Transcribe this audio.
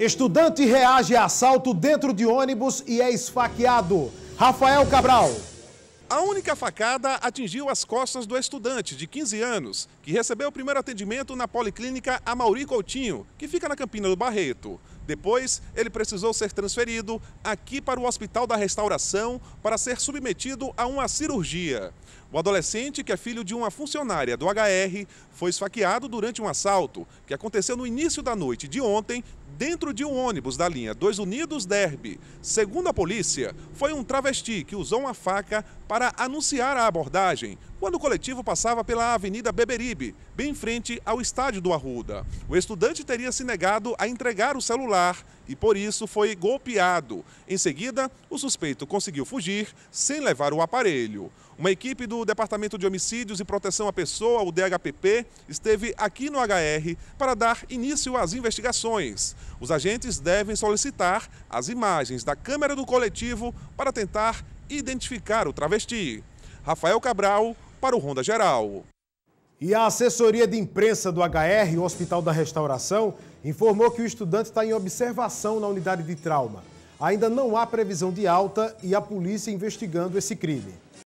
Estudante reage a assalto dentro de ônibus e é esfaqueado. Rafael Cabral. A única facada atingiu as costas do estudante de 15 anos, que recebeu o primeiro atendimento na Policlínica Amauri Coutinho, que fica na Campina do Barreto. Depois, ele precisou ser transferido aqui para o Hospital da Restauração para ser submetido a uma cirurgia. O adolescente, que é filho de uma funcionária do HR, foi esfaqueado durante um assalto que aconteceu no início da noite de ontem dentro de um ônibus da linha Dois Unidos Derby. Segundo a polícia, foi um travesti que usou uma faca para anunciar a abordagem, quando o coletivo passava pela Avenida Beberibe, bem em frente ao estádio do Arruda. O estudante teria se negado a entregar o celular e, por isso, foi golpeado. Em seguida, o suspeito conseguiu fugir sem levar o aparelho. Uma equipe do Departamento de Homicídios e Proteção à Pessoa, o DHPP, esteve aqui no HR para dar início às investigações. Os agentes devem solicitar as imagens da câmera do coletivo para tentar identificar o travesti. Rafael Cabral, para o Ronda Geral. E a assessoria de imprensa do HR, o Hospital da Restauração, informou que o estudante está em observação na unidade de trauma. Ainda não há previsão de alta e a polícia investigando esse crime.